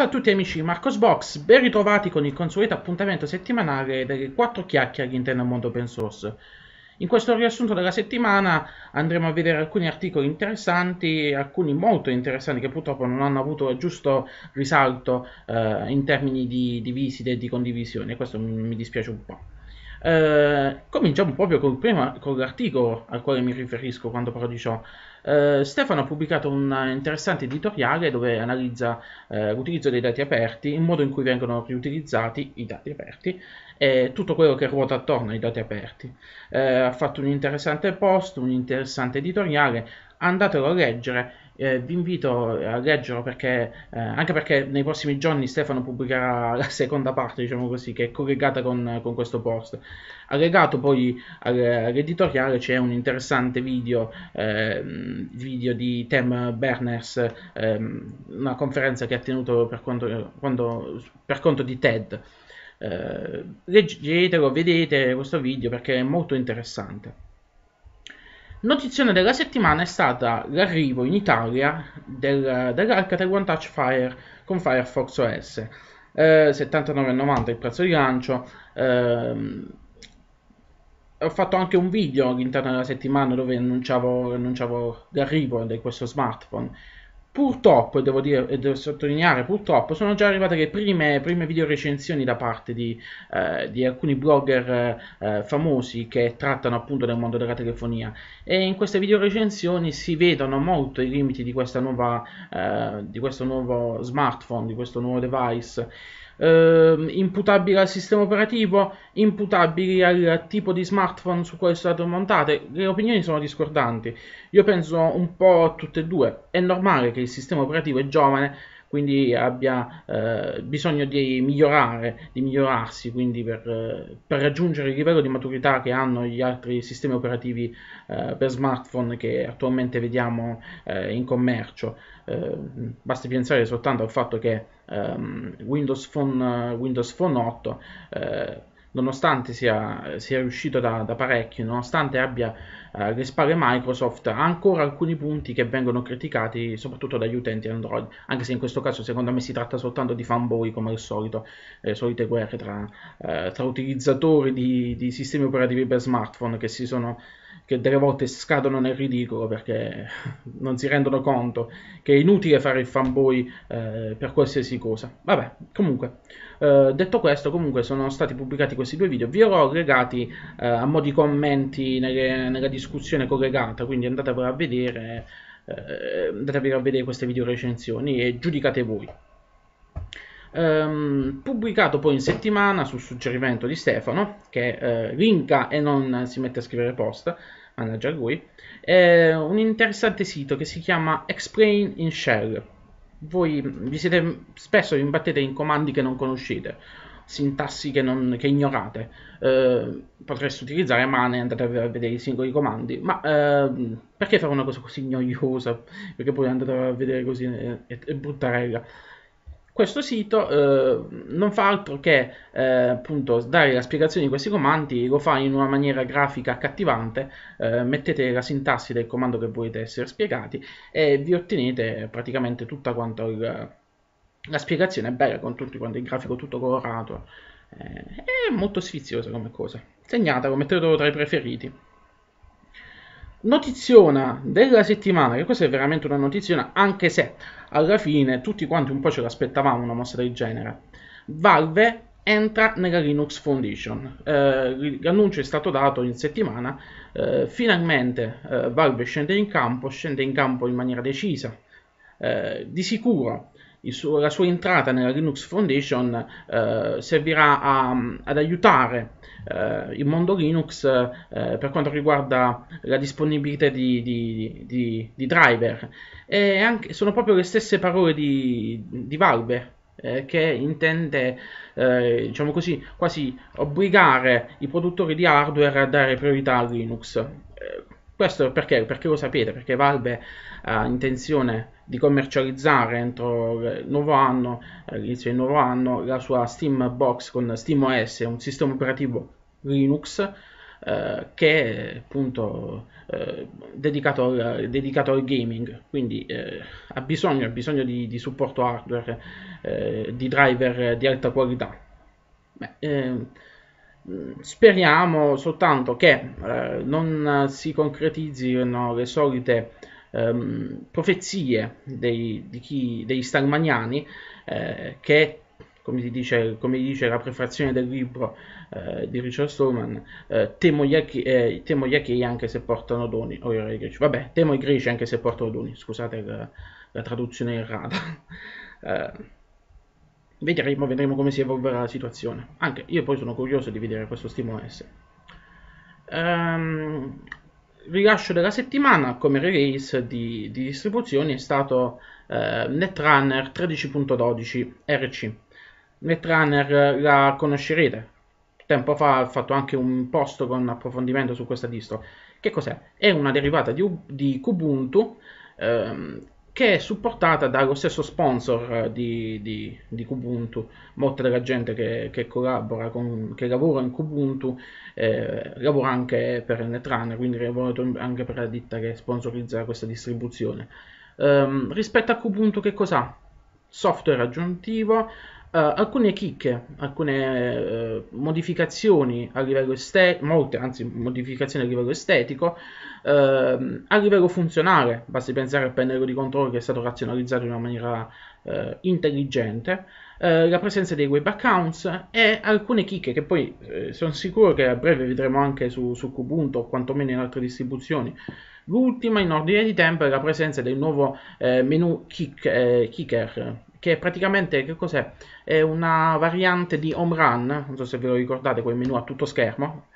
Ciao a tutti amici Marcos Box, ben ritrovati con il consueto appuntamento settimanale delle 4 chiacchiere all'interno del mondo open source. In questo riassunto della settimana andremo a vedere alcuni articoli interessanti, alcuni molto interessanti che purtroppo non hanno avuto il giusto risalto eh, in termini di, di visite e di condivisione, questo mi dispiace un po'. Eh, cominciamo proprio col prima, con l'articolo al quale mi riferisco quando parlo di ciò. Eh, Stefano ha pubblicato un interessante editoriale dove analizza eh, l'utilizzo dei dati aperti, il modo in cui vengono riutilizzati i dati aperti e tutto quello che ruota attorno ai dati aperti. Eh, ha fatto un interessante post, un interessante editoriale, andatelo a leggere eh, vi invito a leggerlo perché, eh, anche perché nei prossimi giorni Stefano pubblicherà la seconda parte, diciamo così, che è collegata con, con questo post. Allegato poi all'editoriale c'è un interessante video, eh, video di Tim Berners, ehm, una conferenza che ha tenuto per conto, quando, per conto di TED. Eh, leggetelo, vedete questo video perché è molto interessante. Notizione della settimana è stata l'arrivo in Italia del, dell'Alcatel Touch Fire con Firefox OS. Eh, 79,90 il prezzo di lancio. Eh, ho fatto anche un video all'interno della settimana dove annunciavo, annunciavo l'arrivo di questo smartphone Purtroppo, devo, dire, devo sottolineare, purtroppo sono già arrivate le prime, prime video recensioni da parte di, eh, di alcuni blogger eh, famosi che trattano appunto del mondo della telefonia e in queste video recensioni si vedono molto i limiti di, nuova, eh, di questo nuovo smartphone, di questo nuovo device eh, imputabili al sistema operativo, imputabili al tipo di smartphone su cui sono state montate. Le opinioni sono discordanti. Io penso un po' a tutte e due. È normale che il sistema operativo è giovane, quindi abbia eh, bisogno di migliorare, di migliorarsi, quindi per, eh, per, raggiungere il livello di maturità che hanno gli altri sistemi operativi eh, per smartphone che attualmente vediamo eh, in commercio. Ehm, basti pensare soltanto al fatto che um, Windows, Phone, Windows, Phone, 8 eh, nonostante sia, sia riuscito da, da, parecchio, nonostante abbia eh, alle spalle Microsoft, ha ancora alcuni punti che vengono criticati soprattutto dagli utenti Android, anche se in questo caso secondo me si tratta soltanto di fanboy come al solito, le eh, solite guerre tra, eh, tra utilizzatori di, di, sistemi operativi per smartphone che si sono che delle volte scadono nel ridicolo perché non si rendono conto che è inutile fare il fanboy eh, per qualsiasi cosa. Vabbè, comunque, eh, detto questo, comunque sono stati pubblicati questi due video, vi ho legati eh, a mo' di commenti nelle, nella discussione collegata, quindi andatevelo a vedere, eh, andatevelo a vedere queste video recensioni e giudicate voi ehm, pubblicato poi in settimana sul suggerimento di Stefano, che eh, linka e non si mette a scrivere post, mannaggia lui, eh, un interessante sito che si chiama Explain in Shell. Voi mm, vi siete spesso vi imbattete in comandi che non conoscete, sintassi che, non, che ignorate. Eh, potreste utilizzare mane, andate a vedere i singoli comandi, ma eh, perché fare una cosa così noiosa? Perché poi andate a vedere così è, è bruttarella questo sito eh, non fa altro che eh, appunto dare la spiegazione di questi comandi, lo fa in una maniera grafica accattivante, eh, mettete la sintassi del comando che volete essere spiegati e vi ottenete praticamente tutta quanto il, la spiegazione è bella con tutti quanti il grafico tutto colorato, eh, è molto sfiziosa come cosa. Segnatelo, mettetelo tra i preferiti. Notiziona della settimana, che questa è veramente una notiziona, anche se alla fine tutti quanti un po' ce l'aspettavamo una mossa del genere. Valve entra nella Linux Foundation. Eh, l'annuncio è stato dato in settimana, eh, finalmente eh, Valve scende in campo, scende in campo in maniera decisa. Eh, di sicuro suo, la sua entrata nella Linux Foundation eh, servirà a, ad aiutare eh, il mondo Linux eh, per quanto riguarda la disponibilità di, di, di, di driver. E anche, sono proprio le stesse parole di, Valve eh, che intende, eh, diciamo così, quasi obbligare i produttori di hardware a dare priorità a Linux eh, questo perché? perché lo sapete, perché Valve ha intenzione di commercializzare entro il nuovo anno, all'inizio eh, del nuovo anno, la sua Steam Box con SteamOS, un sistema operativo Linux eh, che è appunto eh, dedicato, al, dedicato, al, gaming, quindi eh, ha bisogno, ha bisogno di, di supporto hardware, eh, di driver di alta qualità. Beh, ehm, speriamo soltanto che eh, non si concretizzino eh, le solite ehm, profezie dei, chi, degli stalmaniani eh, che come dice, come dice, la prefazione del libro eh, di Richard Stallman, eh, temo, gli achi, eh, achei anche se portano doni, o i greci, vabbè, temo i greci anche se portano doni, scusate la, la traduzione errata. Eh, Vedremo, vedremo come si evolverà la situazione. Anche io poi sono curioso di vedere questo stimolo S. Um, ehm, rilascio della settimana come release di, di distribuzioni è stato eh, Netrunner 13.12 RC. Netrunner eh, la conoscerete. Tempo fa ho fatto anche un post con approfondimento su questa distro. Che cos'è? È una derivata di, di Kubuntu ehm, che è supportata dallo stesso sponsor eh, di, di, di Kubuntu. Molta della gente che, che collabora, con, che lavora in Kubuntu, eh, lavora anche per Netrunner, quindi lavora anche per la ditta che sponsorizza questa distribuzione. Um, rispetto a Kubuntu che cos'ha? Software aggiuntivo, Uh, alcune chicche, alcune uh, modificazioni a livello estetico, molte anzi modificazioni a livello estetico, uh, a livello funzionale, basti pensare al pennello di controllo che è stato razionalizzato in una maniera eh, intelligente, la presenza dei web accounts e alcune chicche che poi sono sicuro che a breve vedremo anche su, su Kubuntu o quantomeno in altre distribuzioni. L'ultima in ordine di tempo è la presenza del nuovo menu kick, kicker, che praticamente che cos'è? È una variante di home run, non so se ve lo ricordate quel menu a tutto schermo,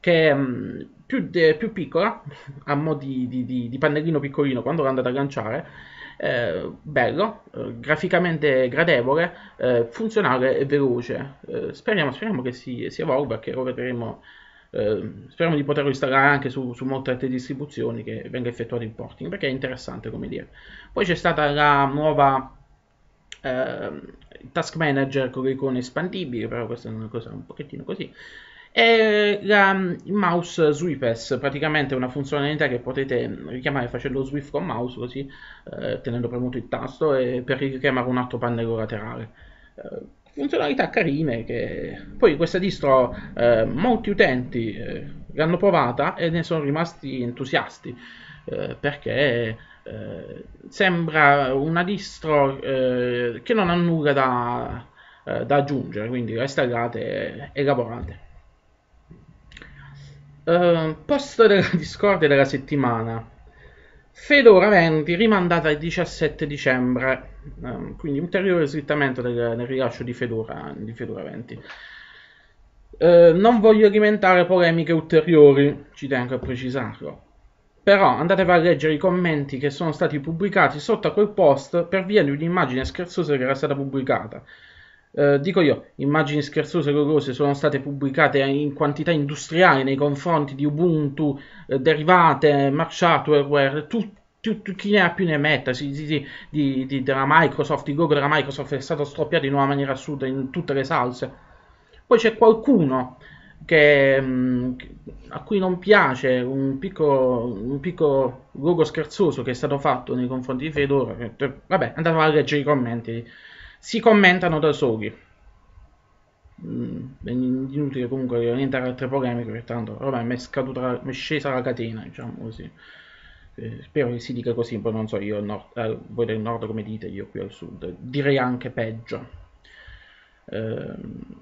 che è mm, più, de, più, piccola, a mo' di, di, di, di pannellino piccolino quando l'ho andata a lanciare, eh, bello, eh, graficamente gradevole, eh, funzionale e veloce. Eh, speriamo, speriamo, che si, si evolva, che lo vedremo Uh, speriamo di poterlo installare anche su, su molte altre distribuzioni che venga effettuato il porting perché è interessante come dire poi c'è stata la nuova uh, task manager con le icone espandibili, però questa è una cosa un pochettino così. E la um, mouse sweepers, praticamente una funzionalità che potete mm, richiamare facendo sweep con mouse, così uh, tenendo premuto il tasto e per richiamare un altro pannello laterale. Uh, eh, funzionalità carine che poi questa distro eh, molti utenti eh, l'hanno provata e ne sono rimasti entusiasti eh, perché eh, sembra una distro eh, che non ha nulla da, eh, da aggiungere, quindi la installate e, e lavorate. Uh, post della discordia della settimana. Fedora 20 rimandata al 17 dicembre, um, quindi ulteriore slittamento del, del rilascio di Fedora, di Fedora 20. Uh, non voglio alimentare polemiche ulteriori, ci tengo a precisarlo. Però andatevi a leggere i commenti che sono stati pubblicati sotto a quel post per via di un'immagine scherzosa che era stata pubblicata. Eh, dico io, immagini scherzose e gloriose sono state pubblicate in quantità industriali nei confronti di Ubuntu, eh, derivate, March Hardware, tutto chi ne ha più ne metta si, si, di, di, della Microsoft, il logo della Microsoft è stato stroppiato in una maniera assurda in tutte le salse. Poi c'è qualcuno che, mm, a cui non piace un piccolo, un piccolo logo scherzoso che è stato fatto nei confronti di Fedora. vabbè, andate a leggere i commenti, si commentano da soli. Mm, è inutile comunque entrare in altre polemiche, pertanto ormai mi è, scaduta, mi è scesa la catena, diciamo così. Eh, spero che si dica così, poi non so io, nord, eh, voi del nord come dite, io qui al sud, direi anche peggio. Ehm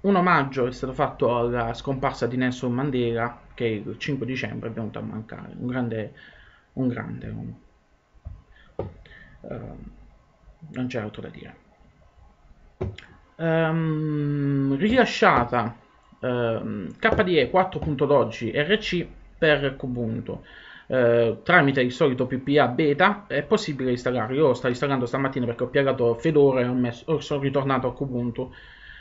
un omaggio è stato fatto alla scomparsa di Nelson Mandela che il 5 dicembre è venuto a mancare, un grande, un grande uomo. Ehm, uh, non c'è altro da dire. Um, rilasciata um, KDE 4.12 RC per Kubuntu. Uh, eh, tramite il solito PPA beta è possibile installarlo. Io lo sto installando stamattina perché ho piagato Fedora e messo, sono ritornato a Kubuntu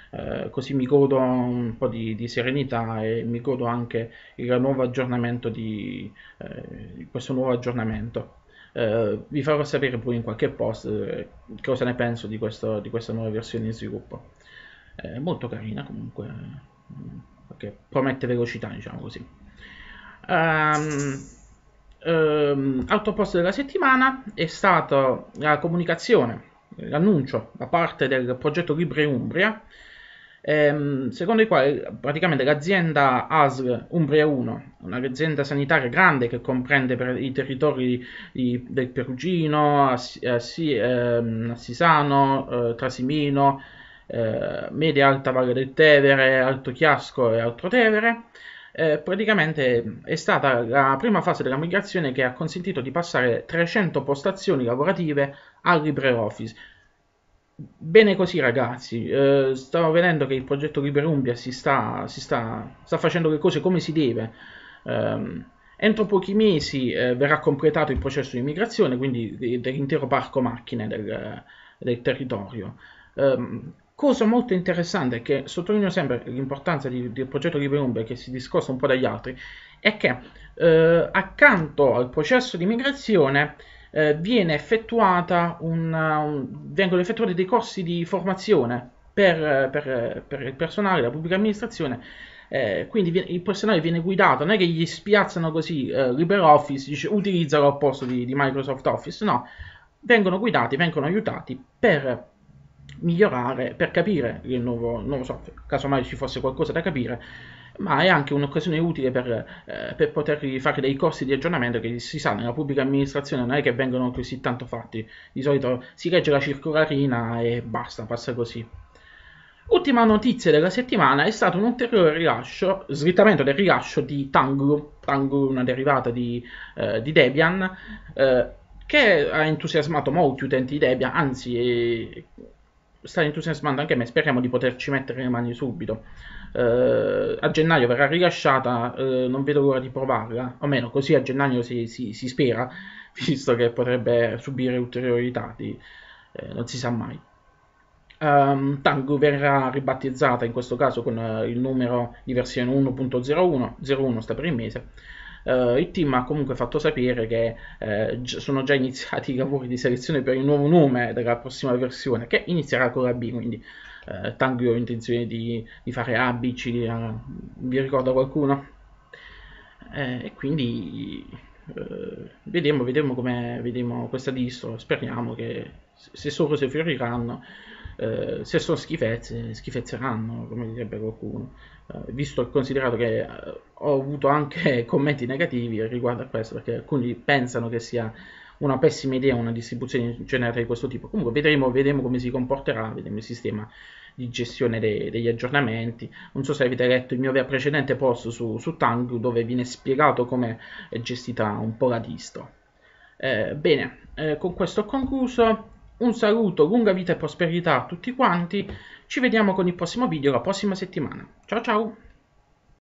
eh, così mi godo un po' di, di, serenità e mi godo anche il nuovo aggiornamento di, eh, questo nuovo aggiornamento. Eh, vi farò sapere poi in qualche post eh, cosa ne penso di, questo, di, questa nuova versione di sviluppo. Eh, molto carina comunque, perché promette velocità, diciamo così. Um, ehm, Um, ehm, altro post della settimana è stata la comunicazione, l'annuncio da parte del progetto Libre Umbria ehm, secondo i quali praticamente l'azienda ASL Umbria 1, un'azienda sanitaria grande che comprende i territori di, del Perugino, Assi, ehm, Assisano, eh, Trasimino, eh, Media Alta Valle del Tevere, Alto Chiasco e Altro Tevere, eh, praticamente è stata la prima fase della migrazione che ha consentito di passare 300 postazioni lavorative al LibreOffice Bene così ragazzi, eh, stavo vedendo che il progetto Liberumbia si, sta, si sta, sta, facendo le cose come si deve. Eh, entro pochi mesi eh, verrà completato il processo di migrazione, quindi dell'intero parco macchine del, del territorio. Ehm, cosa molto interessante, che sottolineo sempre l'importanza di, del progetto Liberumbia, che si discosta un po' dagli altri, è che eh, accanto al processo di migrazione eh, viene effettuata una, eh, un, vengono effettuati dei corsi di formazione per, eh, per, eh, per il personale della pubblica amministrazione. Eh, quindi viene, il personale viene guidato, non è che gli spiazzano così eh, LibreOffice, dice utilizzalo al posto di, di Microsoft Office, no, vengono guidati, vengono aiutati per migliorare, per capire il nuovo, nuovo software, casomai ci fosse qualcosa da capire, ma è anche un'occasione utile per, eh, per poter fare dei corsi di aggiornamento che si sa nella pubblica amministrazione non è che vengono così tanto fatti, di solito si legge la circolarina e basta, passa così. Ultima notizia della settimana è stato un ulteriore rilascio, slittamento del rilascio di Tango, Tango una derivata di, eh, di Debian, eh, che ha entusiasmato molti utenti di Debian, anzi eh, sta entusiasmando anche me, speriamo di poterci mettere le mani subito eh, a gennaio verrà rilasciata, eh, non vedo l'ora di provarla, o meno così a gennaio si, si, si spera, visto che potrebbe subire ulteriori ritardi, eh, non si sa mai. Um, Tango verrà ribattezzata in questo caso con uh, il numero di versione 1.01, 01 sta per il mese. Uh, il team ha comunque fatto sapere che uh, sono già iniziati i lavori di selezione per il nuovo nome della prossima versione, che inizierà con la B, quindi eh, Tanguy ho intenzione di, di fare abici, eh, vi ricorda qualcuno? Eh, e quindi eh, vediamo, vediamo come vediamo questa distro, speriamo che se solo se fioriranno, eh, se sono schifezze, schifezzeranno, come direbbe qualcuno, eh, visto e considerato che eh, ho avuto anche commenti negativi riguardo a questo, perché alcuni pensano che sia una pessima idea una distribuzione in di questo tipo. Comunque vedremo, vedremo come si comporterà, vedremo il sistema di gestione de- degli aggiornamenti. Non so se avete letto il mio precedente post su, su Tang dove viene spiegato come è gestita un po' la distro. Eh, bene, eh, con questo ho concluso. Un saluto, lunga vita e prosperità a tutti quanti. Ci vediamo con il prossimo video la prossima settimana. Ciao ciao!